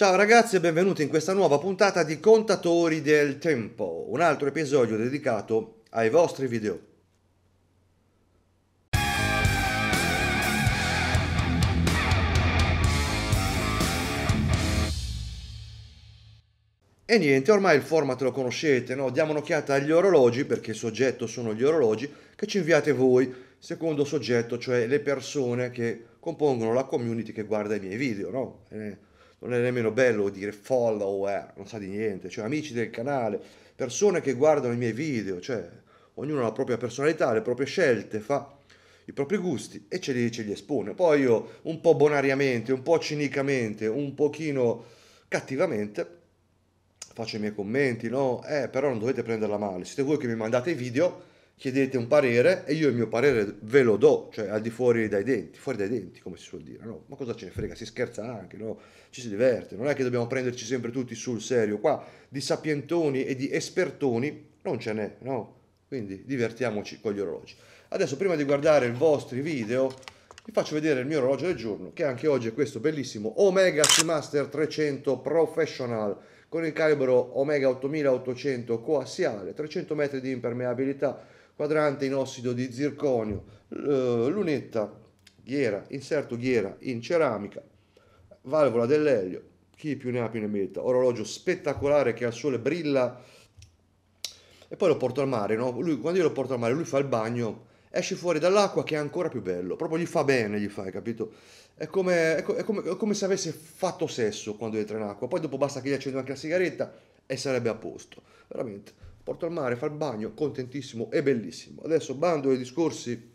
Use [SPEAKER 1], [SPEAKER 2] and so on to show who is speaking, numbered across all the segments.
[SPEAKER 1] Ciao ragazzi e benvenuti in questa nuova puntata di Contatori del Tempo, un altro episodio dedicato ai vostri video. E niente, ormai il format lo conoscete, no? Diamo un'occhiata agli orologi, perché il soggetto sono gli orologi, che ci inviate voi, secondo soggetto, cioè le persone che compongono la community che guarda i miei video, no? Eh, non è nemmeno bello dire follower, eh, non sa di niente, cioè amici del canale, persone che guardano i miei video, cioè ognuno ha la propria personalità, le proprie scelte, fa i propri gusti e ce li, ce li espone. Poi io un po' bonariamente, un po' cinicamente, un pochino cattivamente faccio i miei commenti, no? Eh, però non dovete prenderla male, siete voi che mi mandate i video chiedete un parere e io il mio parere ve lo do, cioè al di fuori dai denti, fuori dai denti come si suol dire, no? Ma cosa ce ne frega? Si scherza anche, no? Ci si diverte, non è che dobbiamo prenderci sempre tutti sul serio, qua di sapientoni e di espertoni non ce n'è, no? Quindi divertiamoci con gli orologi. Adesso prima di guardare i vostri video vi faccio vedere il mio orologio del giorno, che anche oggi è questo bellissimo Omega Seamaster 300 Professional con il calibro Omega 8800 coassiale, 300 metri di impermeabilità, quadrante in ossido di zirconio, lunetta, ghiera, inserto ghiera in ceramica, valvola dell'elio, chi più ne ha più ne metta, orologio spettacolare che al sole brilla e poi lo porto al mare, no? lui, quando io lo porto al mare lui fa il bagno, esce fuori dall'acqua che è ancora più bello, proprio gli fa bene, gli fa, hai capito? È come, è, come, è come, se avesse fatto sesso quando entra in acqua, poi dopo basta che gli accendo anche la sigaretta e sarebbe a posto, veramente porto al mare, fa il bagno, contentissimo e bellissimo. Adesso bando ai discorsi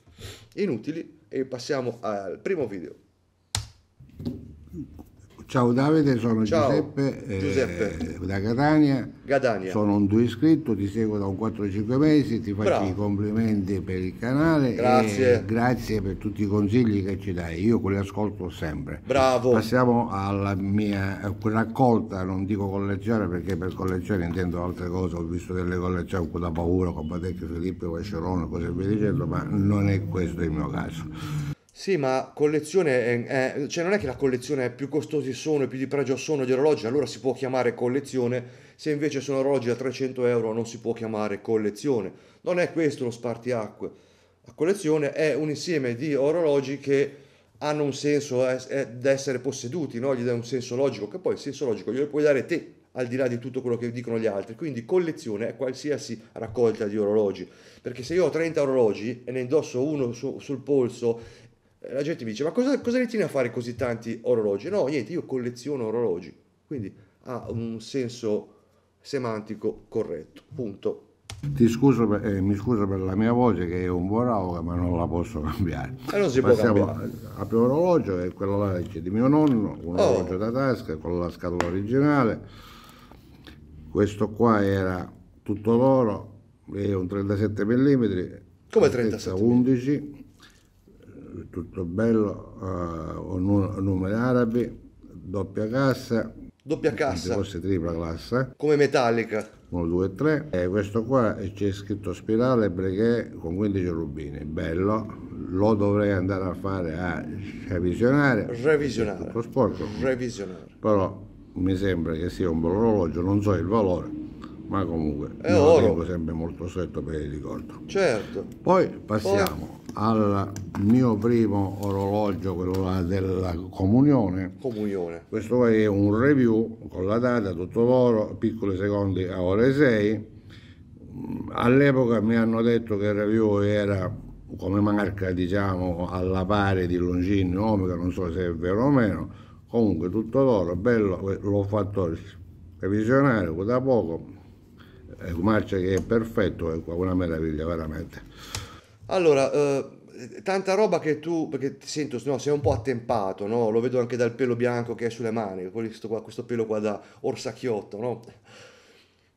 [SPEAKER 1] inutili e passiamo al primo video.
[SPEAKER 2] Ciao Davide, sono Ciao, Giuseppe, eh, da Catania.
[SPEAKER 1] Catania. Sono
[SPEAKER 2] un tuo iscritto, ti seguo da un 4-5 mesi, ti faccio Bravo. i complimenti per il canale. Grazie. grazie per tutti i consigli che ci dai, io quelli ascolto sempre. Bravo. Passiamo alla mia eh, raccolta, non dico collezione perché per collezione intendo altre cose, ho visto delle collezioni con la paura, con Patecchi, Filippo, Vascerone, cose via dicendo, ma non è questo il mio caso. Sì, ma collezione, è, è- cioè non è che la collezione è più
[SPEAKER 1] costosi sono e più di pregio sono gli orologi, allora si può chiamare collezione, se invece sono orologi a 300 euro non si può chiamare collezione. Non è questo lo spartiacque. La collezione è un insieme di orologi che hanno un senso eh, eh, da essere posseduti, no? gli dà un senso logico, che poi il senso logico glielo puoi dare te, al di là di tutto quello che dicono gli altri. Quindi collezione è qualsiasi raccolta di orologi. Perché se io ho 30 orologi e ne indosso uno su- sul polso la gente mi dice, ma cosa, cosa li tieni a fare così tanti orologi? No, niente, io colleziono orologi, quindi ha un senso semantico
[SPEAKER 2] corretto, punto. Ti scuso, per, eh, mi scuso per la mia voce che è un buon auga ma non la posso cambiare. E eh non si Passiamo può cambiare. al primo orologio, è quello là che di mio nonno, un oh. orologio da tasca, con la scatola originale. Questo qua era tutto d'oro, è un 37 mm. Come 37? 11 tutto bello, uh, numeri arabi, doppia cassa. Doppia eh, cassa? Forse tripla cassa. Come metallica? 1, 2, 3. E questo qua c'è scritto spirale perché con 15 rubini, bello. Lo dovrei andare a fare a revisionare. Revisionare. Tutto sporco. Revisionare. Però mi sembra che sia un bel orologio, non so il valore ma comunque è oro. lo tengo sempre molto stretto per il ricordo. Certo. Poi passiamo Poi... al mio primo orologio, quello della comunione. Comunione. Questo qua è un review con la data, tutto l'oro, piccoli secondi a ore 6. All'epoca mi hanno detto che il review era come marca diciamo alla pari di Longini Omega, non so se è vero o meno, comunque tutto l'oro, bello, l'ho fatto revisionare da poco, è un marcio che è perfetto, è una meraviglia veramente.
[SPEAKER 1] Allora, eh, tanta roba che tu, perché ti sento, no, sei un po' attempato, no? lo vedo anche dal pelo bianco che è sulle mani, questo, qua, questo pelo qua da orsacchiotto, no?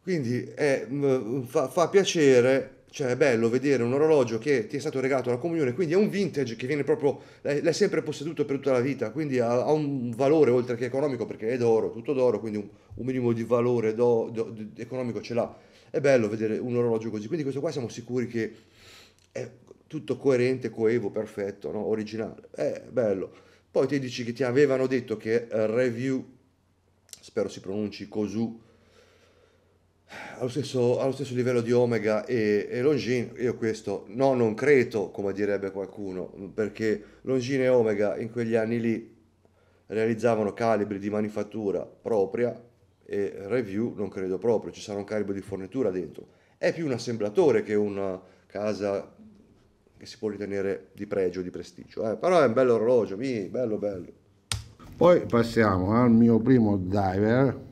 [SPEAKER 1] quindi è, eh, fa, fa piacere cioè è bello vedere un orologio che ti è stato regalato alla comunione, quindi è un vintage che viene proprio, l'hai sempre posseduto per tutta la vita, quindi ha, ha, un valore oltre che economico perché è d'oro, tutto d'oro, quindi un, un minimo di valore do, do, economico ce l'ha. È bello vedere un orologio così. Quindi questo qua siamo sicuri che è tutto coerente, coevo, perfetto, no? originale. È bello. Poi ti dici che ti avevano detto che review, spero si pronunci cosù, allo stesso, allo stesso, livello di Omega e, e Longin, io questo no, non credo, come direbbe qualcuno, perché Longin e Omega in quegli anni lì realizzavano calibri di manifattura propria e review non credo proprio, ci sarà un carico di fornitura dentro. È più un assemblatore che una casa che si può ritenere di pregio, di prestigio. Eh, però è un bello orologio, mi, bello bello.
[SPEAKER 2] Poi passiamo al mio primo diver.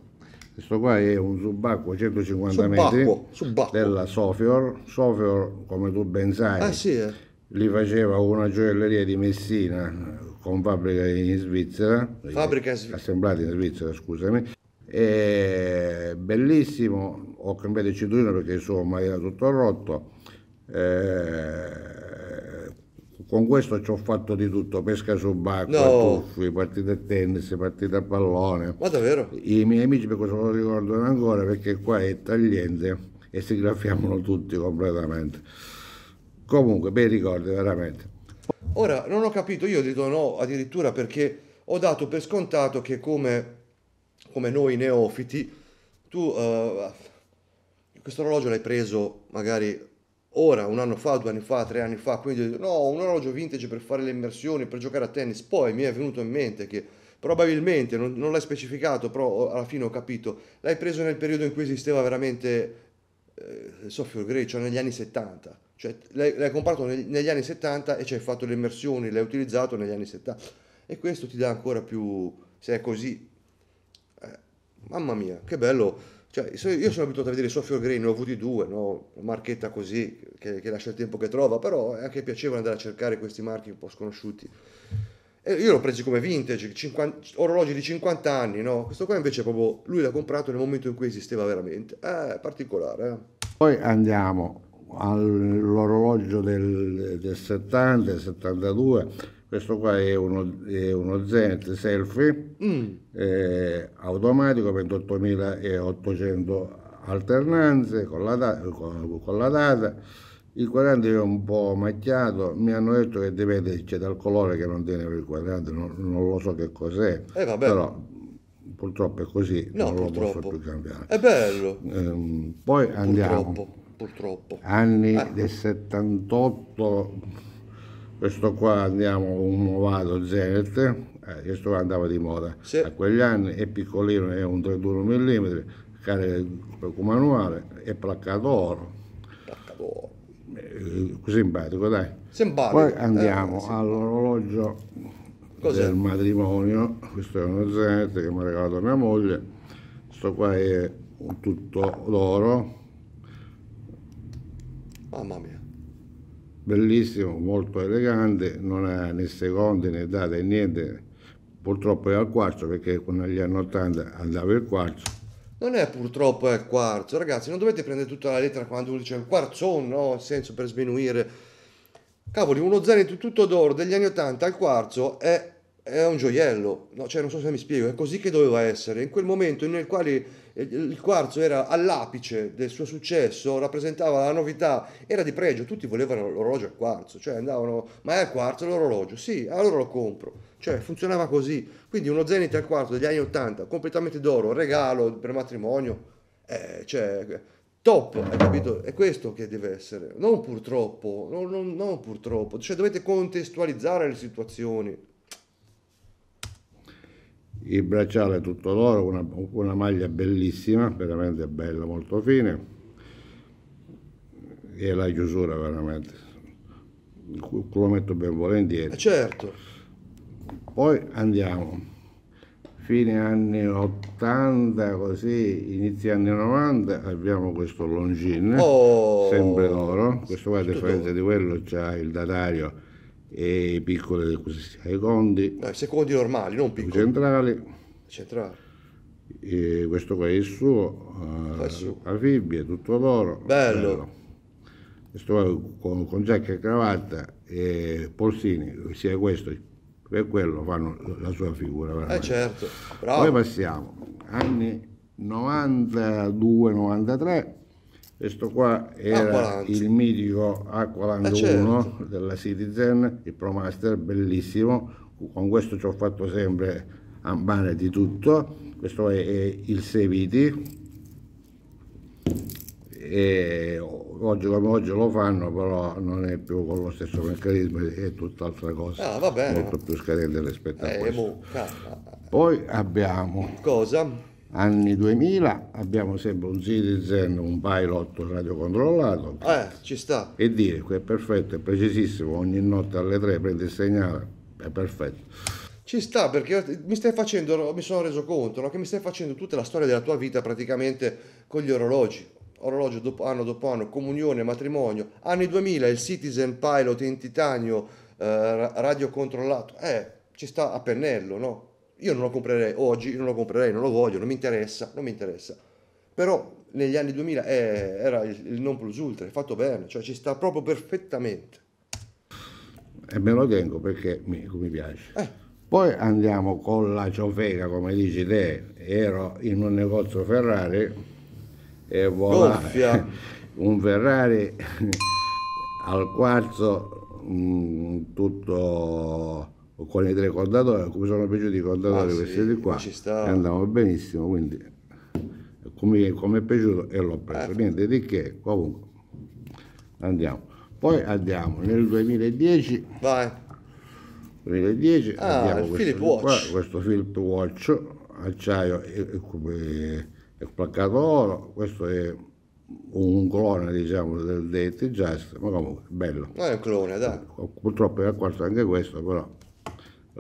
[SPEAKER 2] Questo qua è un subacqueo 150 subacquo, metri subacquo. della Sofior. Sofior, come tu ben sai, ah, sì, eh. li faceva una gioielleria di Messina con fabbrica in Svizzera, fabbrica in Svizzera. assemblata in Svizzera, scusami è bellissimo, ho cambiato il cinturino perché insomma era tutto rotto. Eh, con questo ci ho fatto di tutto, pesca subacquea, no. tuffi, partite a tennis, partite a pallone. Ma davvero? I miei amici per questo lo ricordano ancora perché qua è tagliente e si graffiavano tutti completamente. Comunque, bei ricordi veramente.
[SPEAKER 1] Ora, non ho capito, io ho detto no addirittura perché ho dato per scontato che come come noi neofiti, tu uh, questo orologio l'hai preso magari ora, un anno fa, due anni fa, tre anni fa, quindi no, un orologio vintage per fare le immersioni, per giocare a tennis, poi mi è venuto in mente che probabilmente, non, non l'hai specificato, però alla fine ho capito, l'hai preso nel periodo in cui esisteva veramente eh, il grey, cioè negli anni 70, cioè l'hai, l'hai comprato neg- negli anni 70 e ci hai fatto le immersioni, l'hai utilizzato negli anni 70 e questo ti dà ancora più, se è così, mamma mia, che bello. Cioè, io sono abituato a vedere Sofio Green, ne ho avuti due, no? una marchetta così che, che, lascia il tempo che trova, però è anche piacevole andare a cercare questi marchi un po' sconosciuti. E io l'ho preso come vintage, 50, orologi di 50 anni, no? questo qua invece proprio lui l'ha comprato nel momento in cui esisteva veramente, eh, è particolare. Eh?
[SPEAKER 2] Poi andiamo all'orologio del, del 70, 72, questo qua è uno, è uno Zenith selfie mm. eh, automatico 28.800 alternanze con la, con, con la, data il quadrante è un po' macchiato mi hanno detto che dipende cioè, dal colore che non tiene il quadrante non, non lo so che cos'è eh, però purtroppo è così no, non purtroppo. lo posso più cambiare è bello eh, poi andiamo purtroppo, purtroppo. anni ah. del 78 questo qua andiamo un Movado Zenith, eh, questo qua andava di moda sì. a quegli anni, è piccolino, è un 31 mm, carico manuale, è placcato oro. Placcato oro. Eh, simpatico dai. Simpatico. Poi eh, andiamo eh, all'orologio del matrimonio, questo è uno Zenith che mi ha regalato mia moglie, questo qua è tutto d'oro. Mamma mia bellissimo, molto elegante, non ha né secondi né date niente, purtroppo è al quarzo perché negli anni 80 andava il quarzo.
[SPEAKER 1] Non è purtroppo è al quarzo, ragazzi, non dovete prendere tutta la lettera quando uno dice il quarzo, no, nel senso per sminuire. Cavoli, uno zainetto tutto d'oro degli anni 80 al quarzo è, è un gioiello, no, cioè non so se mi spiego, è così che doveva essere, in quel momento nel quale il quarzo era all'apice del suo successo, rappresentava la novità, era di pregio, tutti volevano l'orologio al quarzo, cioè andavano, ma è al quarzo l'orologio, sì, allora lo compro. Cioè funzionava così. Quindi uno Zenith al quarzo degli anni 80, completamente d'oro, regalo per matrimonio, eh, cioè top, hai capito? È questo che deve essere, non purtroppo, non, non, non purtroppo, cioè dovete contestualizzare le situazioni
[SPEAKER 2] il bracciale tutto d'oro, una, una, maglia bellissima, veramente bella, molto fine e la chiusura veramente lo metto ben volentieri eh, certo poi andiamo fine anni 80 così inizi anni 90 abbiamo questo longin oh, sempre d'oro questo qua a differenza d'oro. di quello c'ha il datario e piccole del secondi. No, i secondi normali, non piccoli. Centrali. Centrali. E questo qua è il suo, uh, eh, su. la fibbia, tutto d'oro. Bello. bello. qua con, con giacca e cravatta e polsini, sia questo che quello fanno la sua figura. Eh, veramente. Eh certo, bravo. Poi passiamo, anni 92-93 questo qua era il mitico A41 eh certo. della Citizen, il Pro Master, bellissimo, con questo ci ho fatto sempre ambane di tutto. Questo è, è il 6 viti, e oggi come oggi lo fanno però non è più con lo stesso meccanismo è tutt'altra cosa ah, molto più scadente rispetto eh, a questo mo, poi abbiamo cosa? anni 2000 abbiamo sempre un Citizen, un pilot radiocontrollato. Eh, ci sta. E dire che è perfetto, è precisissimo, ogni notte alle 3 prendi il segnale, è perfetto.
[SPEAKER 1] Ci sta perché mi stai facendo, mi sono reso conto no? che mi stai facendo tutta la storia della tua vita praticamente con gli orologi. Orologio dopo anno dopo anno, comunione, matrimonio. Anni 2000, il Citizen Pilot in titanio, eh, radiocontrollato. Eh, ci sta a pennello, no? Io non lo comprerei oggi, non lo comprerei, non lo voglio, non mi interessa, non mi interessa. Però negli anni 2000 eh, era il, il non plus ultra, è fatto bene, cioè ci sta proprio perfettamente.
[SPEAKER 2] E me lo tengo perché mi, mi piace. Eh. Poi andiamo con la ciofeca, come dici te, ero in un negozio Ferrari e voilà, Goffia. un Ferrari al quarzo mh, mm, tutto con i tre telecordatori, come sono piaciuti i cordatori ah, questi sì, qua, sta... andavano benissimo, quindi come, come è piaciuto e l'ho preso, eh. niente di che, comunque andiamo. Poi andiamo nel 2010, Vai. 2010 ah, abbiamo questo, qua, questo Philip Watch, acciaio e, e, e placcato oro, questo è un clone diciamo del Date Just, ma comunque bello.
[SPEAKER 1] Ma è un clone, dai.
[SPEAKER 2] Ecco, purtroppo è accorto anche questo, però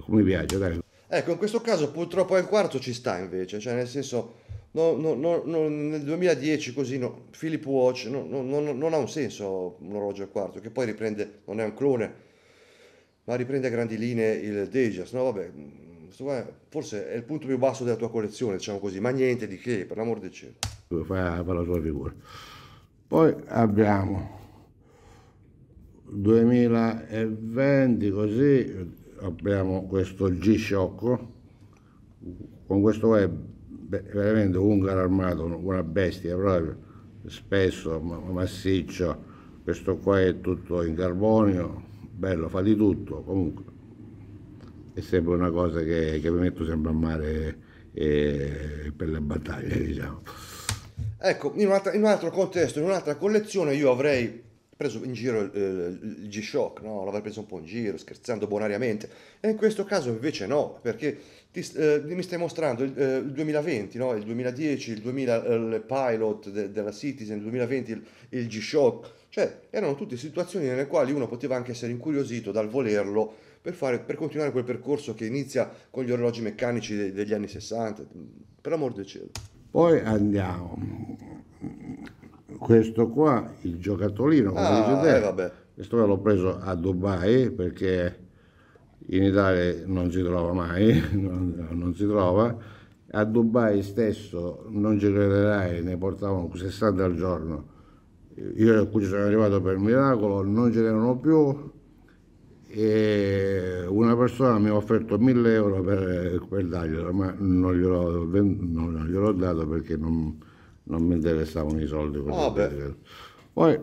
[SPEAKER 2] come viaggio, dai.
[SPEAKER 1] Ecco, in questo caso purtroppo al quarto ci sta invece, cioè nel senso, no, no, no, nel 2010 così, no, Philip Watch non ha un senso un orologio al quarto, che poi riprende, non è un clone, ma riprende a grandi linee il Dejas, no vabbè, forse è il punto più basso della tua collezione, diciamo così, ma niente di che, per l'amor del cielo.
[SPEAKER 2] Fa, fa la sua figura. Poi abbiamo 2020 così, abbiamo questo G-Shock con questo è veramente un ungaro armato una bestia proprio spesso massiccio questo qua è tutto in carbonio bello fa di tutto comunque è sempre una cosa che, che mi metto sempre a mare eh, per le battaglie diciamo
[SPEAKER 1] ecco in un altro, in un altro contesto in un'altra collezione io avrei preso in giro il, eh, il G-Shock, no? l'avrei preso un po' in giro, scherzando bonariamente, e in questo caso invece no, perché ti, eh, mi stai mostrando il, eh, il 2020, no? il 2010, il, 2000, il eh, Pilot de, della Citizen, il 2020 il, G-Shock, cioè erano tutte situazioni nelle quali uno poteva anche essere incuriosito dal volerlo per, fare, per continuare quel percorso che inizia con gli orologi meccanici de, degli anni 60, per amor del cielo.
[SPEAKER 2] Poi andiamo questo qua, il giocattolino, come ah, dice eh, te, eh, vabbè. questo qua l'ho preso a Dubai perché in Italia non si trova mai, non, non si trova, a Dubai stesso non ci crederai, ne portavano 60 al giorno, io qui sono arrivato per miracolo, non ce n'erano più e una persona mi ha offerto 1000 euro per, per darglielo, ma non gliel'ho, non gliel'ho dato perché non non mi interessavano i soldi. Vabbè. Poi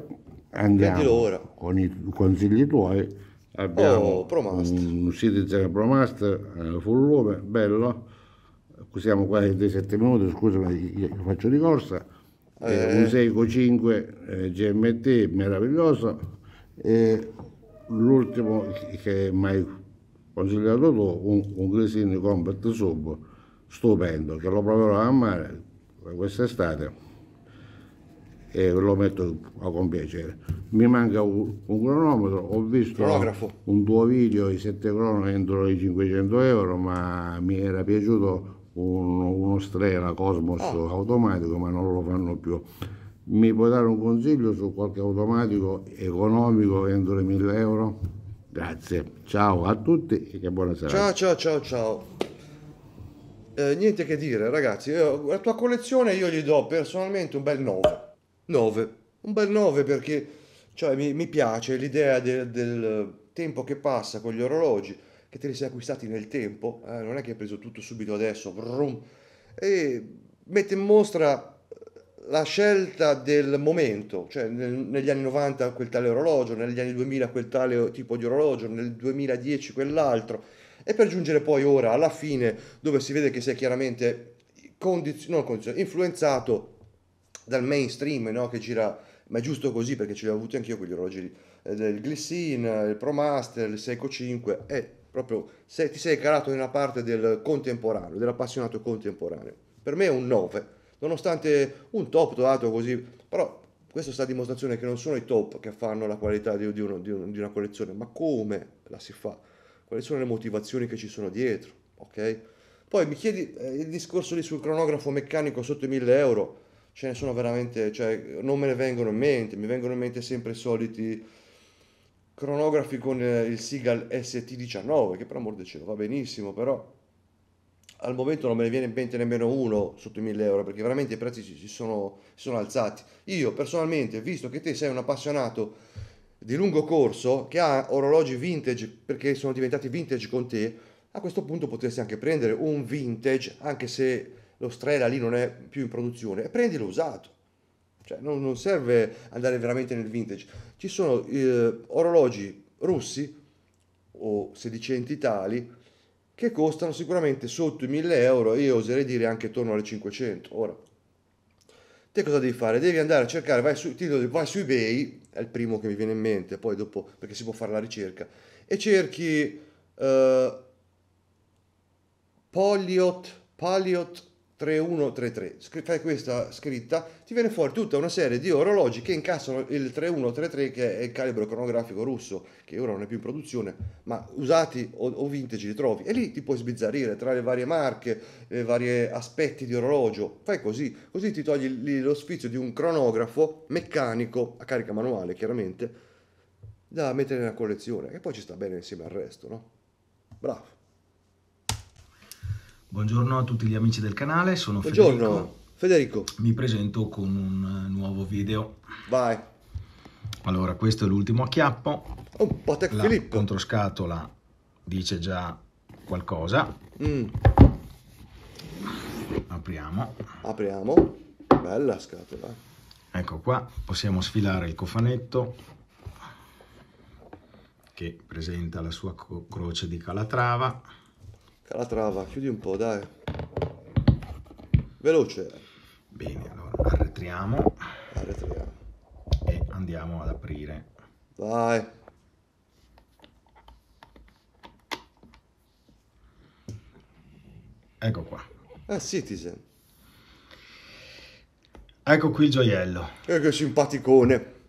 [SPEAKER 2] andiamo con i consigli tuoi. Abbiamo oh, un Citizen Pro Master, eh, full lume, bello. Siamo quasi dei 7 minuti, scusami, faccio di corsa. Eh. Eh, un Seiko 5 eh, GMT meraviglioso. E l'ultimo che mi hai consigliato tu, un, un Grisini Compact Sub, stupendo, che lo proverò a mare quest'estate e lo metto con piacere. Mi manca un, un cronometro, ho visto Cronografo. un tuo video i 7 cronometri entro i 500 euro, ma mi era piaciuto un, uno Strela Cosmos oh. automatico, ma non lo fanno più. Mi puoi dare un consiglio su qualche automatico economico entro i 1000 euro? Grazie, ciao a tutti e che buona serata. Ciao
[SPEAKER 1] ciao ciao ciao. Eh, niente che dire, ragazzi, eh, la tua collezione io gli do personalmente un bel 9. 9. Un bel 9 perché cioè, mi, mi, piace l'idea del, del, tempo che passa con gli orologi, che te li sei acquistati nel tempo, eh, non è che hai preso tutto subito adesso, brum, e mette in mostra la scelta del momento, cioè nel, negli anni 90 quel tale orologio, negli anni 2000 quel tale tipo di orologio, nel 2010 quell'altro e per giungere poi ora alla fine dove si vede che si è chiaramente condiz- condiz- influenzato dal mainstream no? che gira, ma è giusto così perché ce li ho avuti anch'io quegli orologi eh, del Glissin, il Promaster, il Seiko 5 e proprio se ti sei calato nella parte del contemporaneo, dell'appassionato contemporaneo. Per me è un 9, nonostante un top trovato così, però questo sta a dimostrazione che non sono i top che fanno la qualità di, di, uno, di, uno, di una collezione, ma come la si fa? quali sono le motivazioni che ci sono dietro, ok? Poi mi chiedi eh, il discorso lì sul cronografo meccanico sotto i 1000 euro, ce ne sono veramente, cioè non me ne vengono in mente, mi vengono in mente sempre i soliti cronografi con eh, il Seagal ST19, che per amor del cielo va benissimo, però al momento non me ne viene in mente nemmeno uno sotto i 1000 euro perché veramente i prezzi si sono, si sono alzati. Io personalmente, visto che te sei un appassionato di lungo corso che ha orologi vintage perché sono diventati vintage con te, a questo punto potresti anche prendere un vintage, anche se lo Strela lì non è più in produzione, e prendilo usato. Cioè, non, non serve andare veramente nel vintage. Ci sono eh, orologi russi o sedicenti tali che costano sicuramente sotto i 1000 euro, io oserei dire anche intorno alle 500. Ora, te cosa devi fare? Devi andare a cercare, vai su, titolo, vai su eBay, è il primo che mi viene in mente, poi dopo, perché si può fare la ricerca, e cerchi uh, eh, Poliot, Poliot 3133. Scri- fai questa scritta, ti viene fuori tutta una serie di orologi che incassano il 3133 che è il calibro cronografico russo, che ora non è più in produzione, ma usati o, o vintage li trovi e lì ti puoi sbizzarrire tra le varie marche, i vari aspetti di orologio. Fai così, così ti togli lo sfizio di un cronografo meccanico a carica manuale, chiaramente, da mettere nella collezione e poi ci sta bene insieme al resto, no? Bravo.
[SPEAKER 3] Buongiorno a tutti gli amici del canale, sono Buongiorno. Federico. Federico. Mi presento con un eh, nuovo video. Vai. Allora, questo è l'ultimo acchiappo. Oh, Patek La Filippo. controscatola dice già qualcosa. Mm.
[SPEAKER 1] Apriamo. Apriamo. Bella scatola.
[SPEAKER 3] Ecco qua, possiamo sfilare il cofanetto che presenta la
[SPEAKER 1] sua croce di Calatrava la trava, chiudi un po', dai. Veloce. Bene, allora arretriamo. Arretriamo.
[SPEAKER 3] E andiamo ad aprire. Vai. Ecco qua.
[SPEAKER 1] Eh, Citizen. Ecco qui il gioiello. Eh, che simpaticone.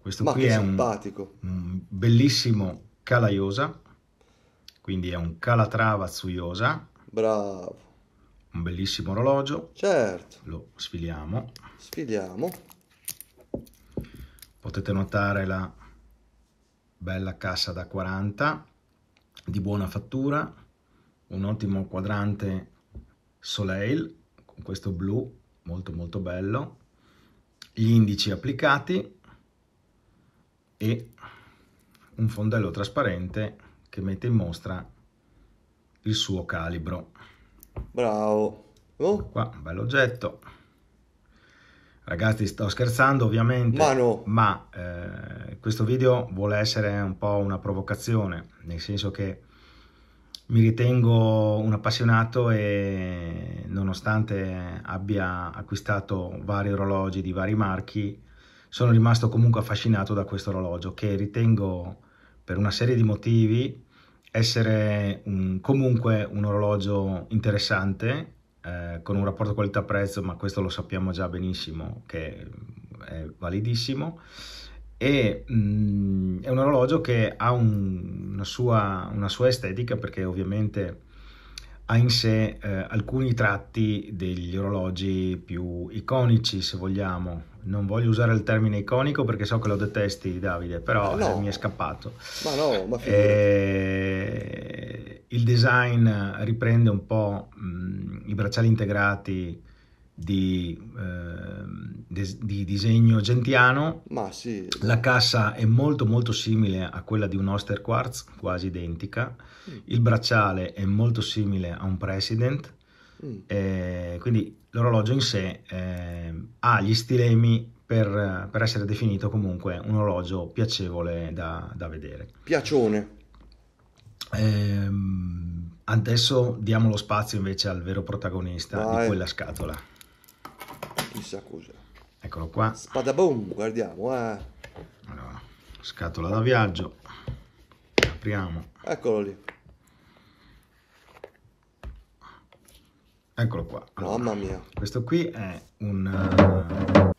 [SPEAKER 1] Questo Ma qui è simpatico. un,
[SPEAKER 3] un bellissimo calaiosa quindi è un Calatrava Tsuyosa. Bravo. Un bellissimo orologio. Certo. Lo sfiliamo. Sfiliamo. Potete notare la bella cassa da 40 di buona fattura, un ottimo quadrante Soleil con questo blu molto molto bello, gli indici applicati e un fondello trasparente che mette in mostra il suo calibro.
[SPEAKER 1] Bravo.
[SPEAKER 3] Oh. Ecco qua, un bell'oggetto. Ragazzi, sto scherzando ovviamente, ma, no. ma eh, questo video vuole essere un po' una provocazione, nel senso che mi ritengo un appassionato e nonostante abbia acquistato vari orologi di vari marchi, sono rimasto comunque affascinato da questo orologio che ritengo per una serie di motivi essere un, comunque un orologio interessante eh, con un rapporto qualità-prezzo, ma questo lo sappiamo già benissimo che eh, è validissimo, e mh, mm, è un orologio che ha un, una, sua, una, sua, estetica perché ovviamente ha in sé eh, alcuni tratti degli orologi più iconici, se vogliamo, non voglio usare il termine iconico perché so che lo detesti Davide, però no. eh, mi è scappato. Ma no, ma eh, Il design riprende un po' mh, mm, i bracciali integrati di, eh, de- di disegno gentiano. Ma sì. La cassa è molto molto simile a quella di un Oster Quartz, quasi identica. Mm. Il bracciale è molto simile a un President Mm. Eh, quindi l'orologio in sé eh, ha gli stilemi per, per, essere definito comunque un orologio piacevole da, da vedere.
[SPEAKER 1] Piacione.
[SPEAKER 3] Eh, adesso diamo lo spazio invece al vero protagonista Vai. di quella scatola. Chissà cos'è. Eccolo qua. Spadaboom, guardiamo. Eh. Allora, scatola da viaggio. Apriamo. Eccolo lì. Eccolo qua. Allora, Mamma mia. Questo qui è un,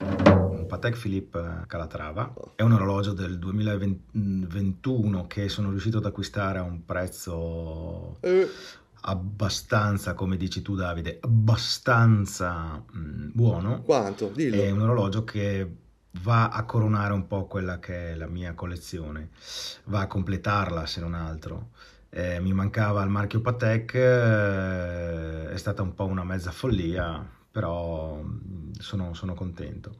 [SPEAKER 3] uh, un Patek Philippe eh, Calatrava. Oh. È un orologio del 2021 che sono riuscito ad acquistare a un prezzo... Eh abbastanza, come dici tu Davide, abbastanza mh, mm, buono. Quanto? Dillo. È un orologio che va a coronare un po' quella che è la mia collezione, va a completarla se non altro eh, mi mancava il marchio Patek, eh, è stata un po' una mezza follia, però mm, sono, sono contento.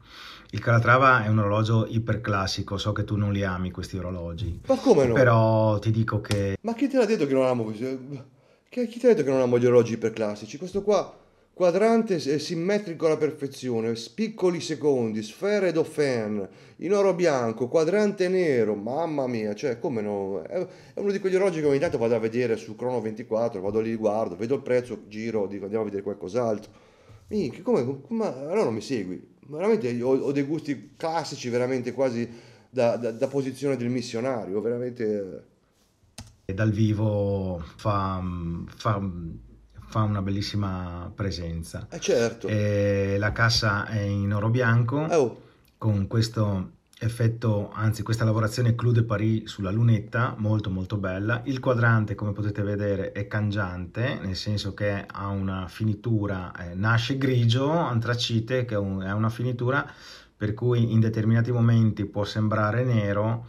[SPEAKER 3] Il Calatrava è un orologio iperclassico, so che tu non li ami questi orologi. Ma come no? Però ti dico
[SPEAKER 1] che... Ma chi te l'ha detto che non amo questi? Eh, chi te l'ha detto che non amo gli orologi iperclassici? Questo qua quadrante simmetrico alla perfezione, spiccoli secondi, sfere d'offen, in oro bianco, quadrante nero, mamma mia, cioè come no, è, uno di quegli orologi che ogni tanto vado a vedere su Crono 24, vado lì, guardo, vedo il prezzo, giro, dico andiamo a vedere qualcos'altro, minchia, come, ma allora non mi segui, veramente ho, ho dei gusti classici, veramente quasi da, da, da posizione del missionario, veramente... Eh.
[SPEAKER 3] E Dal vivo fa, fa fa una bellissima presenza. Eh certo. E la cassa è in oro bianco oh. con questo effetto, anzi questa lavorazione Clou de Paris sulla lunetta, molto molto bella. Il quadrante, come potete vedere, è cangiante, nel senso che ha una finitura, eh, nasce grigio, antracite, che è, un, è una finitura per cui in determinati momenti può sembrare nero,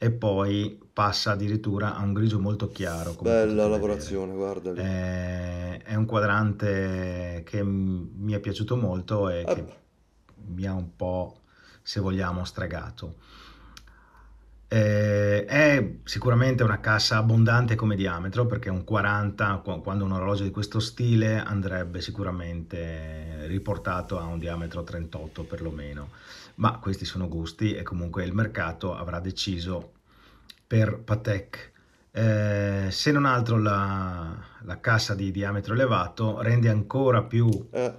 [SPEAKER 3] e poi passa addirittura a un grigio molto chiaro.
[SPEAKER 1] Bella lavorazione, guarda. È, eh,
[SPEAKER 3] è, un quadrante che mi è piaciuto molto e ah. che mi ha un po', se vogliamo, stregato. Eh, è sicuramente una cassa abbondante come diametro perché un 40 quando un orologio di questo stile andrebbe sicuramente riportato a un diametro 38 perlomeno ma questi sono gusti e comunque il mercato avrà deciso per Patek. Eh, se non altro la, la, cassa di diametro elevato rende ancora più eh,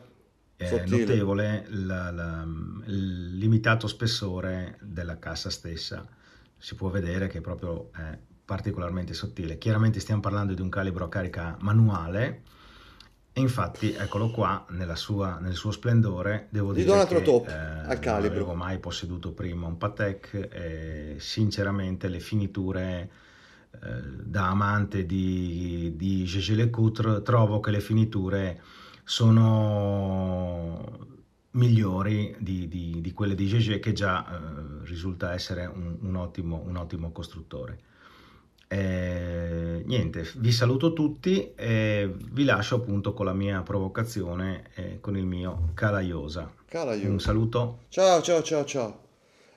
[SPEAKER 3] eh, notevole la, la, il limitato spessore della cassa stessa. Si può vedere che è proprio particolarmente sottile. Chiaramente stiamo parlando di un calibro a carica manuale, e infatti, eccolo qua, sua, nel suo splendore, devo Di dire Donald che top, eh, al calibro. non avevo mai posseduto prima un Patek e sinceramente le finiture eh, da amante di, di Gégé Lecoutre trovo che le finiture sono migliori di, di, di quelle di Gégé che già eh, risulta essere un, un, ottimo, un ottimo costruttore. Eh, niente, vi saluto tutti e vi lascio appunto con la mia provocazione
[SPEAKER 1] e eh, con il mio Calaiosa. Calaiosa. Un saluto. Ciao, ciao, ciao, ciao.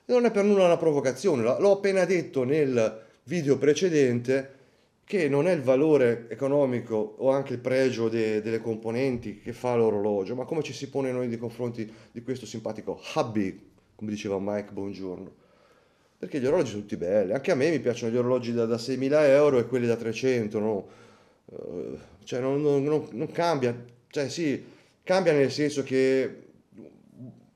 [SPEAKER 1] Non è per nulla una provocazione, l'ho appena detto nel video precedente che non è il valore economico o anche il pregio de, delle componenti che fa l'orologio, ma come ci si pone noi nei confronti di questo simpatico hobby, come diceva Mike, buongiorno. Perché gli orologi sono tutti belli, anche a me mi piacciono gli orologi da, da 6.000 euro e quelli da 300, no? Eh, cioè non, non, non, cambia, cioè sì, cambia nel senso che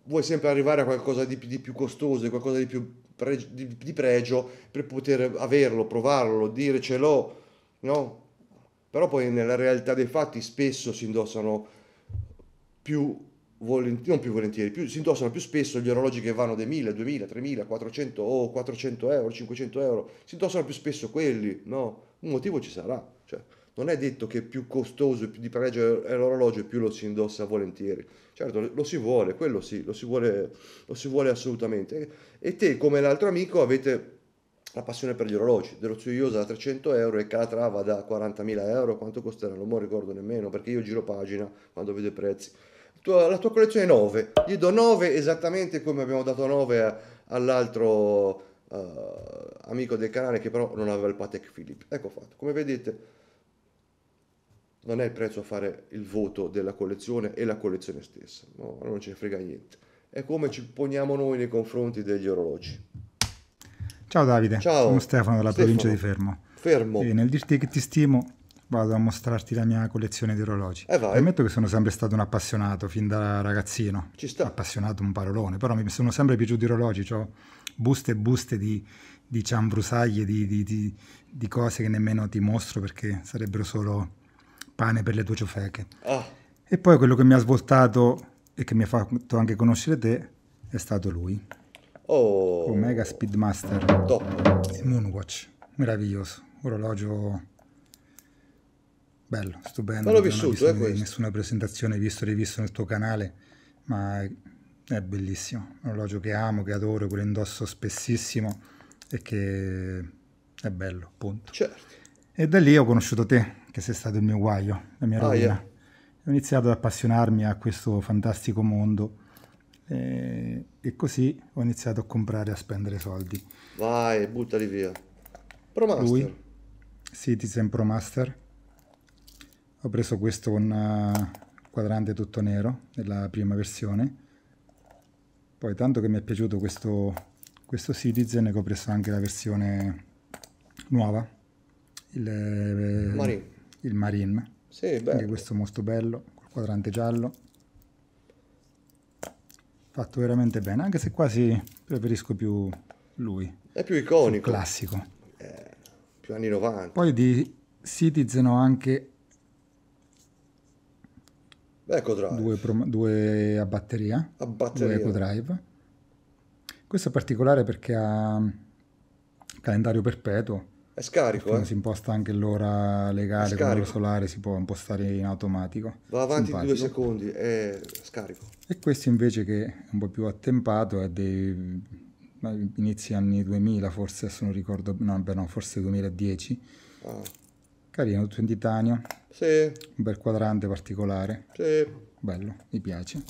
[SPEAKER 1] vuoi sempre arrivare a qualcosa di, di più costoso, qualcosa di più pregio, di, di pregio per poter averlo, provarlo, dire ce l'ho, no? Però poi nella realtà dei fatti spesso si indossano più volent- non più volentieri, più, si indossano più spesso gli orologi che vanno dai 1000, 2000, 3000, 400 o oh, 400 euro, 500 euro, si indossano più spesso quelli, no? Un motivo ci sarà, cioè, non è detto che più costoso e più di pregio è l'orologio e più lo si indossa volentieri. Certo, lo si vuole, quello sì, lo si vuole, lo si vuole assolutamente. E te, come l'altro amico, avete la passione per gli orologi. Dello zio Iosa da 300 euro e Calatrava da 40.000 euro, quanto costerà? Non mi ricordo nemmeno, perché io giro pagina quando vedo i prezzi la tua collezione 9, gli do 9 esattamente come abbiamo dato 9 all'altro uh, amico del canale che però non aveva il Patek Philip. Ecco fatto, come vedete non è il prezzo a fare il voto della collezione e la collezione stessa, no, non ci frega niente. È come ci poniamo noi nei confronti degli orologi.
[SPEAKER 4] Ciao Davide, Ciao. sono Stefano della Stefano. provincia di Fermo. Fermo. E nel dirti che ti stimo vado a mostrarti la mia collezione di orologi. Eh Ammetto che sono sempre stato un appassionato, fin da ragazzino. Ci sta. Appassionato un parolone, però mi sono sempre piaciuti i orologi, ho buste e buste di, di ciambrusaglie, di, di, di, di, cose che nemmeno ti mostro perché sarebbero solo pane per le tue ciofeche. Oh. E poi quello che mi ha svoltato e che mi ha fatto anche conoscere te è stato lui. Oh. Omega Speedmaster. Top. Il Moonwatch. Meraviglioso. Orologio Bello, stupendo. l'ho vissuto, non ho visto eh, nessuna presentazione, visto e rivisto nel tuo canale, ma è bellissimo. Un orologio che amo, che adoro, quello indosso spessissimo e che è bello, punto. Certo. E da lì ho conosciuto te, che sei stato il mio guaio, la mia rovina. Ah, yeah. Ho iniziato ad appassionarmi a questo fantastico mondo e, eh, e così ho iniziato a comprare e a spendere soldi.
[SPEAKER 1] Vai, buttali via. Promaster. Lui?
[SPEAKER 4] Sì, ti sei ho preso questo con eh, quadrante tutto nero nella prima versione poi tanto che mi è piaciuto questo, questo Citizen che ho preso anche la versione nuova il eh, Marine, il Marine. Sì, anche questo molto bello col quadrante giallo fatto veramente bene anche se quasi preferisco più
[SPEAKER 1] lui è più iconico classico eh, più anni 90 poi
[SPEAKER 4] di Citizen ho anche due, pro, due, a batteria, a batteria. due EcoDrive. Questo è particolare perché ha mm, calendario perpetuo. È scarico, eh? Si imposta anche l'ora legale con l'ora solare, si può impostare in automatico. Va avanti Simpatico. due secondi, è scarico. E questo invece che è un po' più attempato è dei inizi anni 2000 forse, se non ricordo, no, beh, no forse 2010. Ah Carino, tutto in titanio. Sì. Un bel quadrante particolare. Sì. Bello, mi piace.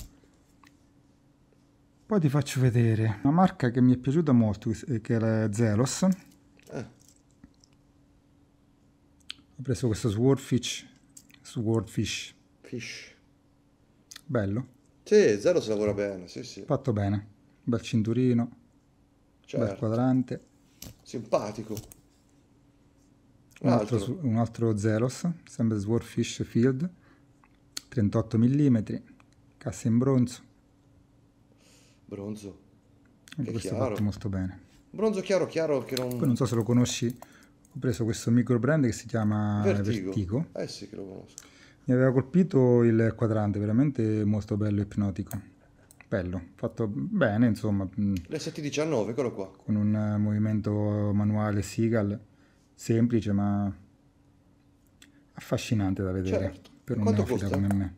[SPEAKER 4] Poi ti faccio vedere una marca che mi è piaciuta molto, eh, che è la Zelos. Eh. Ho preso questo Swordfish. Swordfish. Fish. Bello.
[SPEAKER 1] Sì, Zelos lavora bene, sì, sì. Fatto
[SPEAKER 4] bene. Bel cinturino. Certo. Bel quadrante.
[SPEAKER 1] Simpatico
[SPEAKER 4] un altro, un altro Zeros, sempre Swordfish Field, 38 mm, cassa in bronzo.
[SPEAKER 1] Bronzo. Anche questo
[SPEAKER 4] chiaro. è fatto molto bene.
[SPEAKER 1] Bronzo chiaro, chiaro che non... Poi non so se
[SPEAKER 4] lo conosci, ho preso questo micro brand che si chiama Vertigo. Vertigo.
[SPEAKER 1] Eh sì che lo conosco.
[SPEAKER 4] Mi aveva colpito il quadrante, veramente molto bello ipnotico. Bello, fatto bene insomma. Mm.
[SPEAKER 1] L'S719, eccolo qua.
[SPEAKER 4] Con un movimento manuale Seagal semplice ma affascinante da vedere certo.
[SPEAKER 1] per un Quanto neofita costa? come me.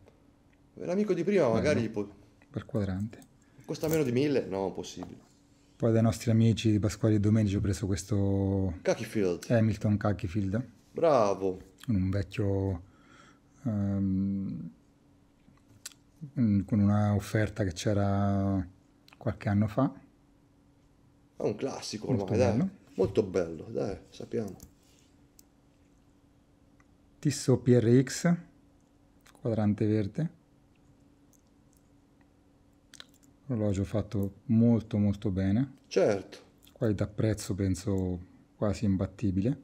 [SPEAKER 1] L'amico di prima magari può...
[SPEAKER 4] Per quadrante.
[SPEAKER 1] Costa meno di 1000? No, possibile.
[SPEAKER 4] Poi dai nostri amici di Pasquale e Domenici ho preso questo...
[SPEAKER 1] Cachifield.
[SPEAKER 4] Hamilton Cachifield.
[SPEAKER 1] Bravo.
[SPEAKER 4] Un vecchio... Um, con una offerta che c'era qualche anno fa.
[SPEAKER 1] È un classico ormai, molto bello. molto bello, dai, sappiamo.
[SPEAKER 4] Tisso PRX, quadrante verde, orologio fatto molto molto bene. Certo. Qualità prezzo penso quasi imbattibile.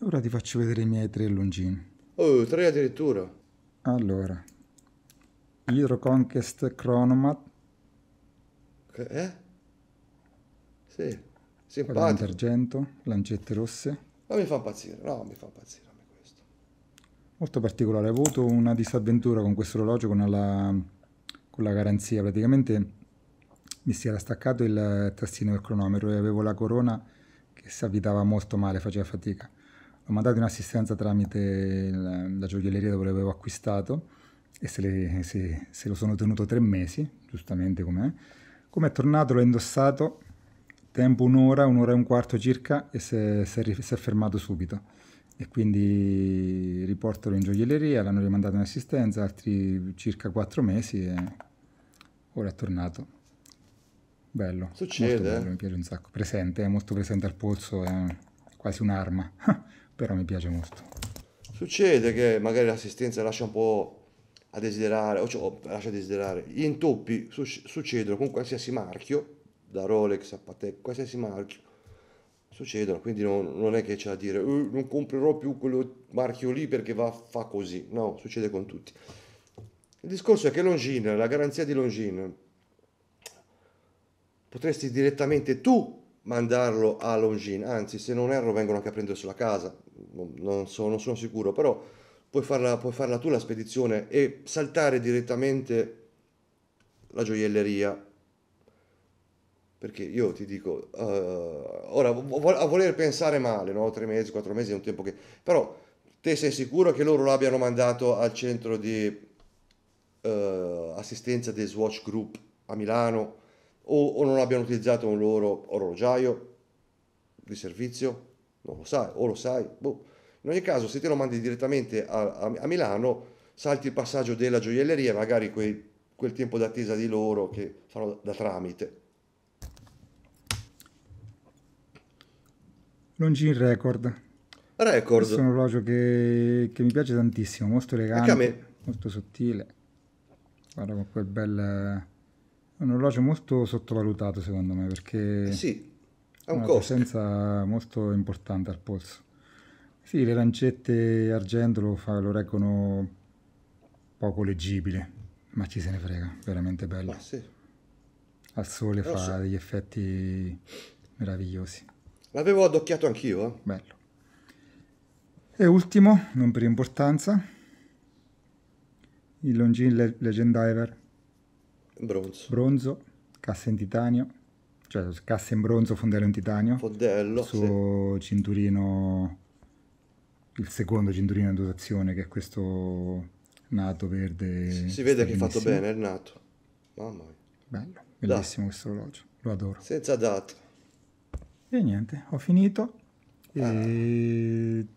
[SPEAKER 4] Ora ti faccio vedere i miei tre longini.
[SPEAKER 1] Oh, tre addirittura.
[SPEAKER 4] Allora, Hydro Conquest Chronomat.
[SPEAKER 1] Che è? Sì, simpatico.
[SPEAKER 4] argento, lancette rosse.
[SPEAKER 1] Ma mi fa impazzire, no, mi fa impazzire
[SPEAKER 4] molto particolare. Ho avuto una disavventura con questo orologio, con la, con la garanzia. Praticamente mi si era staccato il tastino del cronometro e avevo la corona che si avvitava molto male, faceva fatica. L'ho mandato in assistenza tramite la, la gioielleria dove l'avevo acquistato e se, le, se, se, lo sono tenuto tre mesi, giustamente com'è. Come è tornato l'ho indossato, tempo un'ora, un'ora e un quarto circa e si è fermato subito e quindi riportalo in gioielleria, l'hanno rimandato in assistenza altri circa quattro mesi e ora è tornato. Bello. Succede. Bello, eh? mi piace un sacco. Presente, è molto presente al polso, è quasi un'arma, però mi piace molto.
[SPEAKER 1] Succede che magari l'assistenza lascia un po' a desiderare, o cioè, lascia a desiderare. Gli intoppi succedono con qualsiasi marchio, da Rolex a Patek, qualsiasi marchio succedono, quindi non, non è che c'è da dire eh, non comprerò più quel marchio lì perché va, fa così, no, succede con tutti. Il discorso è che Longines, la garanzia di Longines, potresti direttamente tu mandarlo a Longines, anzi se non erro vengono anche a prendersi la casa, non, so, non sono sicuro, però puoi farla, puoi farla tu la spedizione e saltare direttamente la gioielleria perché io ti dico, uh, ora a voler pensare male, no? tre mesi, quattro mesi è un tempo che... Però te sei sicuro che loro l'abbiano mandato al centro di uh, assistenza del Swatch Group a Milano o, o non abbiano utilizzato un loro orologiaio di servizio? Non lo sai, o lo sai, boh. In ogni caso, se te lo mandi direttamente a, a, a Milano, salti il passaggio della gioielleria, magari quei, quel tempo d'attesa di loro che fanno da, da tramite.
[SPEAKER 4] Longin Record.
[SPEAKER 1] Record. Questo è un
[SPEAKER 4] orologio che, che mi piace tantissimo, molto elegante, molto sottile. Guarda con quel bel... Un orologio molto sottovalutato secondo me perché... Sì, ha un una costo. presenza molto importante al polso. Sì, le lancette argento lo, fa, lo reggono poco leggibile, ma ci se ne frega, veramente bello. Ah, sì. Al sole Però fa so. degli effetti meravigliosi.
[SPEAKER 1] L'avevo adocchiato anch'io. Eh.
[SPEAKER 4] Bello. E ultimo, non per importanza, il Longin Le- Diver. Bronzo. Bronzo, cassa in titanio, cioè cassa in bronzo, fondello in titanio. Fondello, Suo sì. cinturino, il secondo cinturino in dotazione, che è questo nato verde. Si, si vede che è fatto bene,
[SPEAKER 1] è nato. Mamma mia. Bello, bellissimo da. questo orologio, lo adoro. Senza data.
[SPEAKER 4] E niente, ho finito. E ah.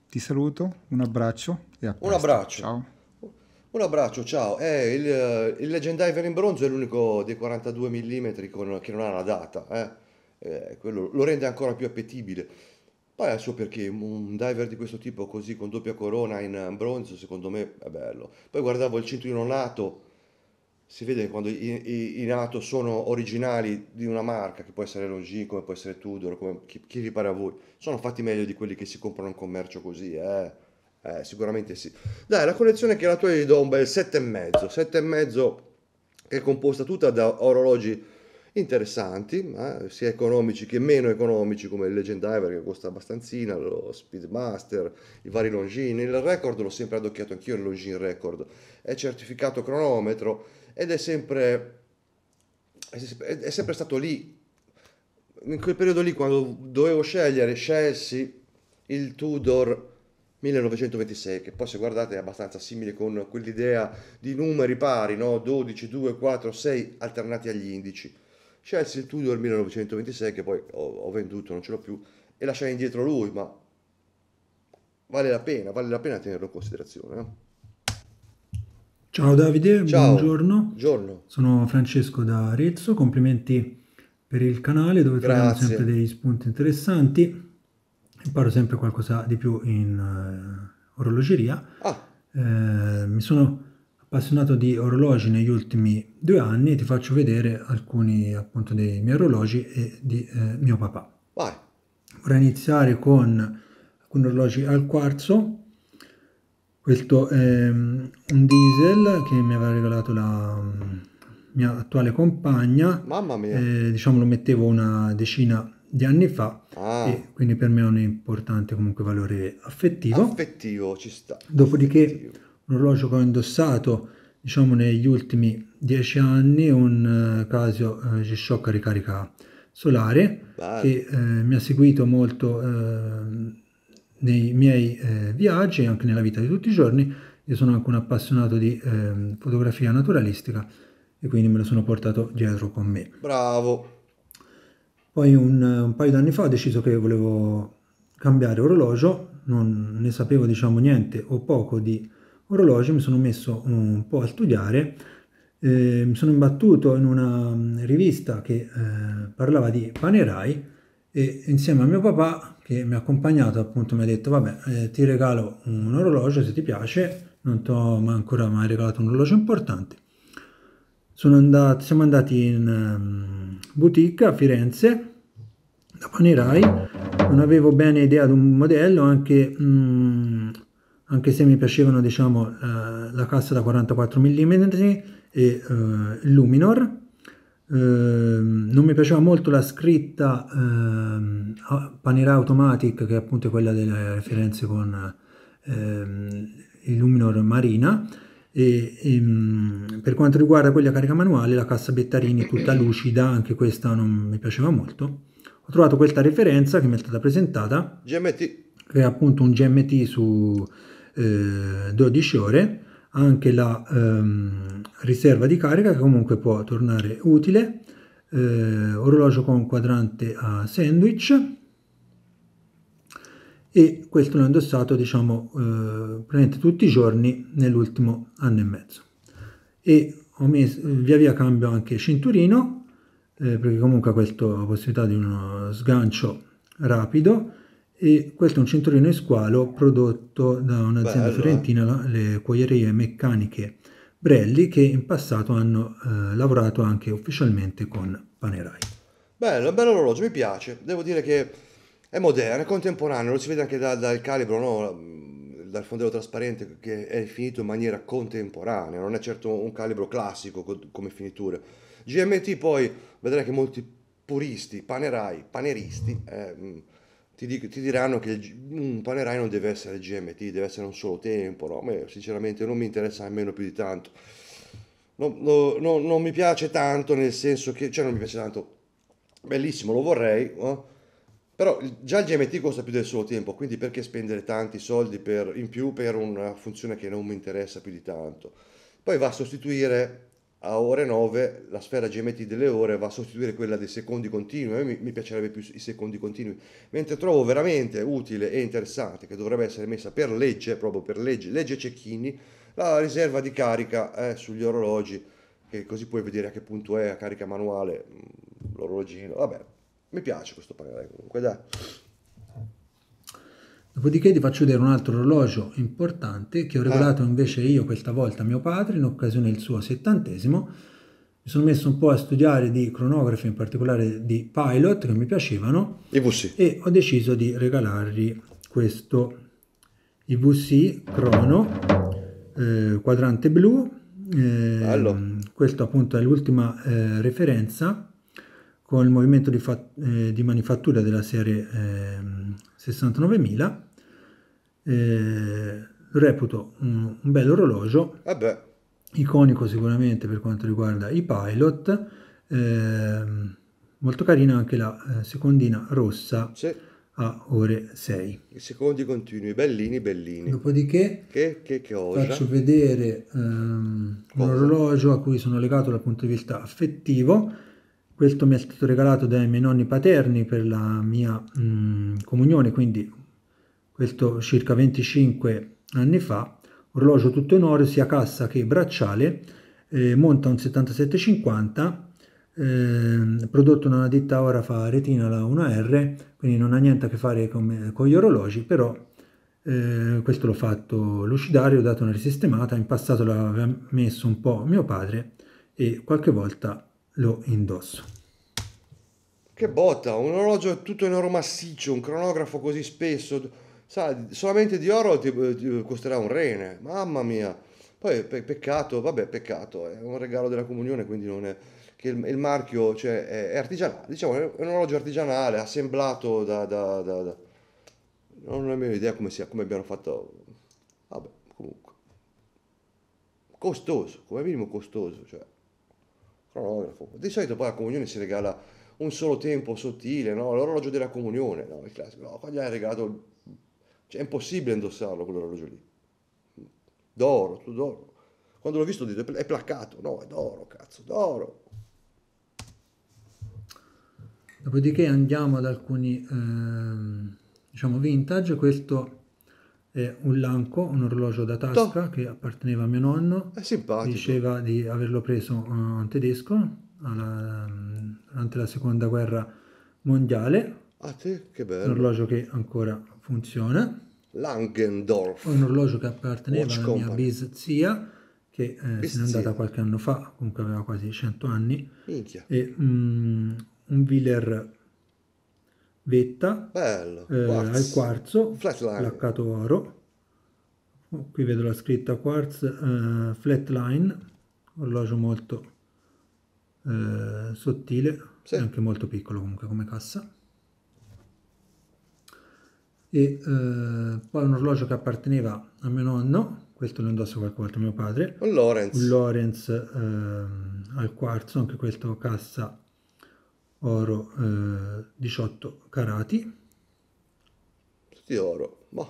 [SPEAKER 4] ti saluto, un abbraccio e a
[SPEAKER 1] Un abbraccio. Ciao. Un abbraccio, ciao. Eh, il, il Legend Diver in bronzo è l'unico dei 42 mm con, che non ha la data, eh. Eh, quello lo rende ancora più appetibile. Poi adesso perché un diver di questo tipo così con doppia corona in bronzo secondo me è bello. Poi guardavo il cinturino nato si vede quando i, i, i sono originali di una marca, che può essere LG, come può essere Tudor, come, chi, chi vi pare a voi, sono fatti meglio di quelli che si comprano in commercio così, eh. eh sicuramente sì. Dai, la collezione che la tua gli do un bel 7,5, 7,5 che è composta tutta da orologi interessanti, eh, sia economici che meno economici, come il Legend Diver che costa abbastanzina, lo Speedmaster, i vari Longines, il Record l'ho sempre adocchiato anch'io, il Longines Record, è certificato cronometro, ed è sempre, è sempre stato lì, in quel periodo lì quando dovevo scegliere, scelsi il Tudor 1926, che poi se guardate è abbastanza simile con quell'idea di numeri pari, no? 12, 2, 4, 6 alternati agli indici. Scelsi il Tudor 1926 che poi ho, ho venduto, non ce l'ho più, e lasciai indietro lui, ma vale la pena, vale la pena tenerlo in considerazione. Eh?
[SPEAKER 5] Ciao Davide, Ciao. buongiorno. Buongiorno. Sono Francesco da Arezzo, complimenti per il canale dove troviamo Grazie. sempre degli spunti interessanti. Imparo sempre qualcosa di più in eh, orologeria. Ah, Eh, mi sono appassionato di orologi negli ultimi due anni e ti faccio vedere alcuni appunto dei miei orologi e di eh, mio papà. vai. Vorrei iniziare con alcuni orologi al quarzo questo è ehm, un diesel che mi aveva regalato la mm, mia attuale compagna. Mamma mia! Eh, diciamo lo mettevo una decina di anni fa ah. e quindi per me è un importante comunque valore affettivo.
[SPEAKER 1] Affettivo, ci sta.
[SPEAKER 5] Dopodiché affettivo. un orologio che ho indossato diciamo negli ultimi dieci anni un uh, Casio uh, G-Shock ricarica solare Bello. che eh, mi ha seguito molto eh, nei miei eh, viaggi, anche nella vita di tutti i giorni. Io sono anche un appassionato di eh, fotografia naturalistica e quindi me lo sono portato dietro con me.
[SPEAKER 1] Bravo!
[SPEAKER 5] Poi un, un paio d'anni fa ho deciso che volevo cambiare orologio, non ne sapevo diciamo niente o poco di orologio, mi sono messo un po' a studiare, eh, mi sono imbattuto in una mm, rivista che eh, parlava di Panerai e insieme a mio papà che mi ha accompagnato appunto mi ha detto vabbè eh, ti regalo un orologio se ti piace, non ti ho mai ancora mai regalato un orologio importante. Andato, siamo andati in ehm, boutique a Firenze da Panerai, non avevo bene idea di un modello anche, mh, mm, anche se mi piacevano diciamo la, la cassa da 44 mm e uh, il Luminor Ehm, non mi piaceva molto la scritta ehm, Panera Automatic, che è appunto quella delle referenze con ehm, Illuminor Marina. E, e, per quanto riguarda quella carica manuale, la cassa Bettarini tutta lucida, anche questa non mi piaceva molto. Ho trovato questa referenza che mi è stata presentata, GMT. che è appunto un GMT su eh, 12 ore, anche la ehm, riserva di carica che comunque può tornare utile eh, orologio con quadrante a sandwich e questo l'ho indossato diciamo eh, praticamente tutti i giorni nell'ultimo anno e mezzo e ho messo, via via cambio anche cinturino eh, perché comunque questo ha possibilità di uno sgancio rapido e questo è un cinturino in squalo prodotto da un'azienda Bello, fiorentina, eh? le cuoierie meccaniche Brelli, che in passato hanno eh, lavorato anche ufficialmente con Panerai.
[SPEAKER 1] Bello, bello orologio, mi piace. Devo dire che è moderno, è contemporaneo, lo si vede anche da, dal calibro, no? dal fondello trasparente che è finito in maniera contemporanea, non è certo un calibro classico co- come finiture. GMT poi vedrai che molti puristi, panerai, paneristi... Eh, ti, dico, ti diranno che il, un panerai non deve essere GMT, deve essere un solo tempo, no? Ma sinceramente non mi interessa nemmeno più di tanto. No, no, non mi piace tanto nel senso che, cioè non mi piace tanto, bellissimo, lo vorrei, no? Eh. però già il GMT costa più del solo tempo, quindi perché spendere tanti soldi per, in più per una funzione che non mi interessa più di tanto? Poi va a sostituire a ore 9 la sfera geometri delle ore va a sostituire quella dei secondi continui, a me mi piacerebbe più i secondi continui, mentre trovo veramente utile e interessante che dovrebbe essere messa per legge, proprio per legge, legge Cecchini, la riserva di carica eh, sugli orologi, che così puoi vedere a che punto è a carica manuale mm, l'orologino, vabbè, mi piace questo pannello comunque, dai.
[SPEAKER 5] Dopodiché ti faccio vedere un altro orologio importante che ho ah. regalato invece io questa volta a mio padre in occasione del suo settantesimo. Mi sono messo un po' a studiare di cronografi, in particolare di pilot che mi piacevano. IVC. E ho deciso di regalargli questo IVC crono eh, quadrante blu. Eh, allora. questo appunto è l'ultima eh, referenza con il movimento di, eh, di, manifattura della serie ehm, 69.000, eh, reputo un, un bel orologio, eh iconico sicuramente per quanto riguarda i pilot, eh, molto carina anche la eh, secondina rossa. Sì a ore 6.
[SPEAKER 1] I secondi continui, bellini, bellini. Dopodiché che, che, che faccio vedere
[SPEAKER 5] um, ehm, un orologio a cui sono legato dal punto di vista affettivo questo mi è stato regalato dai miei nonni paterni per la mia mm, comunione, quindi questo circa 25 anni fa, orologio tutto in oro, sia cassa che bracciale, eh, monta un 7750, eh, prodotto da una ditta ora fa retina la 1R, quindi non ha niente a che fare con, con gli orologi, però eh, questo l'ho fatto lucidare, ho dato una risistemata, in passato l'aveva messo un po' mio padre e qualche volta lo indosso.
[SPEAKER 1] Che botta, un orologio tutto in oro massiccio, un cronografo così spesso, sa, solamente di oro ti, ti costerà un rene, mamma mia. Poi pe- peccato, vabbè peccato, è un regalo della comunione, quindi non è... che il, il marchio cioè, è, artigianale, diciamo è un orologio artigianale, assemblato da... da, da, da non ho nemmeno idea come sia, come abbiano fatto... Vabbè, comunque. Costoso, come minimo costoso, cioè cronografo. Di solito poi la comunione si regala un solo tempo sottile, no? l'orologio della comunione, no? il classico, no, oh, qua gli hai regalato, cioè è impossibile indossarlo quell'orologio lì, d'oro, tutto d'oro. Quando l'ho visto ho detto è placcato, no, è d'oro, cazzo, d'oro.
[SPEAKER 5] Dopodiché andiamo ad alcuni, ehm, diciamo, vintage, questo eh, un lanco, un orologio da tasca Toh. che apparteneva a mio nonno. È simpatico. Diceva di averlo preso un eh, tedesco alla, mm, durante la seconda guerra mondiale. A
[SPEAKER 1] ah, te, che bello. Un orologio
[SPEAKER 5] che ancora funziona.
[SPEAKER 1] Langendorf.
[SPEAKER 5] Un orologio che apparteneva Watch alla Company. mia bisezia che eh, se n'è andata qualche anno fa, comunque aveva quasi 100 anni. Minchia. E um, un Wheeler vetta Bello, eh, al quarzo, flatline. laccato oro. Oh, qui vedo la scritta quartz eh, flatline, orologio molto eh, sottile, sì. anche molto piccolo comunque come cassa. E eh, poi un orologio che apparteneva a mio nonno, questo lo indossa qualche volta mio padre. Un Lorenz. Un Lorenz ehm, al quarzo, anche questo cassa oro eh, 18 carati.
[SPEAKER 1] Tutti oro, ma...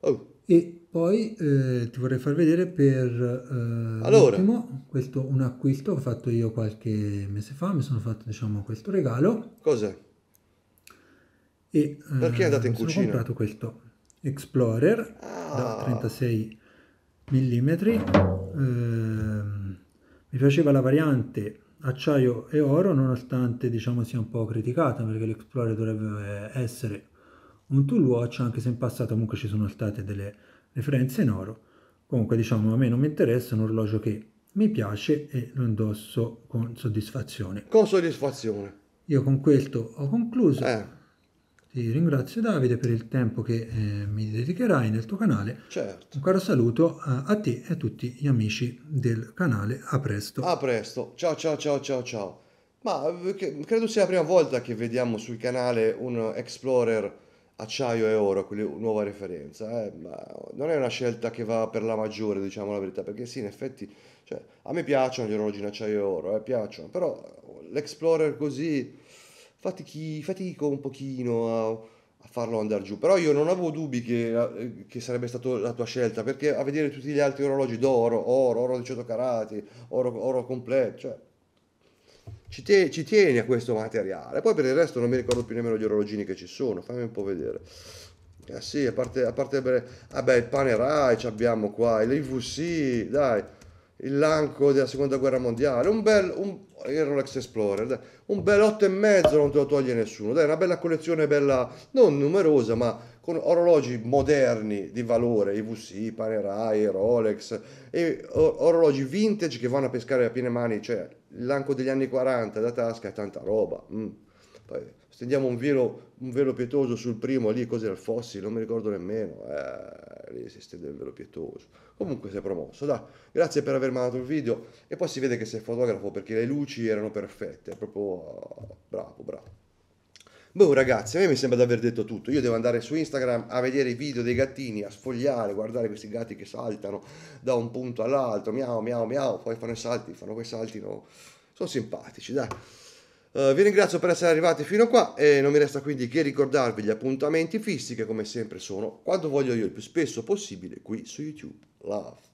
[SPEAKER 5] Oh. E poi eh, ti vorrei far vedere per eh, allora. ultimo questo un acquisto che ho fatto io qualche mese fa, mi sono fatto diciamo questo regalo.
[SPEAKER 1] Cos'è? E, Perché è andato eh, in cucina? Ho comprato
[SPEAKER 5] questo Explorer ah. da 36 mm. mi piaceva la variante acciaio e oro nonostante diciamo sia un po' criticata perché l'Explorer dovrebbe eh, essere un tool watch anche se in passato comunque ci sono state delle referenze in oro comunque diciamo a me non mi interessa è un orologio che mi piace e lo indosso con soddisfazione
[SPEAKER 1] con soddisfazione
[SPEAKER 5] io con questo ho concluso eh. Ti ringrazio Davide per il tempo che eh, mi dedicherai nel tuo canale. Certo. Un caro saluto a, eh, a te e a tutti gli amici del
[SPEAKER 1] canale. A presto. A presto. Ciao ciao ciao ciao ciao. Ma eh, credo sia la prima volta che vediamo sul canale un Explorer acciaio e oro, quella nuova referenza. Eh? non è una scelta che va per la maggiore, diciamo la verità, perché sì, in effetti cioè, a me piacciono gli orologi in acciaio e oro, eh, piacciono, però l'Explorer così fatichi, fatico un pochino a, a, farlo andare giù. Però io non avevo dubbi che, eh, che, sarebbe stata la tua scelta, perché a vedere tutti gli altri orologi d'oro, oro, oro 18 carati, oro, oro completo, cioè ci, te, ci, tieni a questo materiale. Poi per il resto non mi ricordo più nemmeno gli orologini che ci sono, fammi un po' vedere. Ah sì, a parte, a parte bere... Ah beh, il pane Rai ci abbiamo qua, l'IVC, dai il l'anco della seconda guerra mondiale, un bel un, il Rolex Explorer, dai, un bel mezzo non te lo toglie nessuno, dai, una bella collezione bella, non numerosa, ma con orologi moderni di valore, IVC, Panerai, Rolex, e orologi vintage che vanno a pescare a piene mani, cioè l'anco degli anni 40 da tasca e tanta roba. Mm. Poi, stendiamo un velo, un velo pietoso sul primo, lì cos'era il fossile, non mi ricordo nemmeno, eh, lì si stende il velo pietoso. Comunque si è promosso, Da, grazie per aver mandato il video e poi si vede che sei fotografo perché le luci erano perfette, proprio oh, bravo, bravo. Boh ragazzi, a me mi sembra di aver detto tutto, io devo andare su Instagram a vedere i video dei gattini, a sfogliare, guardare questi gatti che saltano da un punto all'altro, miau miau miau, poi fanno i salti, fanno quei salti, no? sono simpatici, dai. Uh, vi ringrazio per essere arrivati fino a qua e non mi resta quindi che ricordarvi gli appuntamenti fissi che come sempre sono quando voglio io il più spesso possibile qui su YouTube. Love.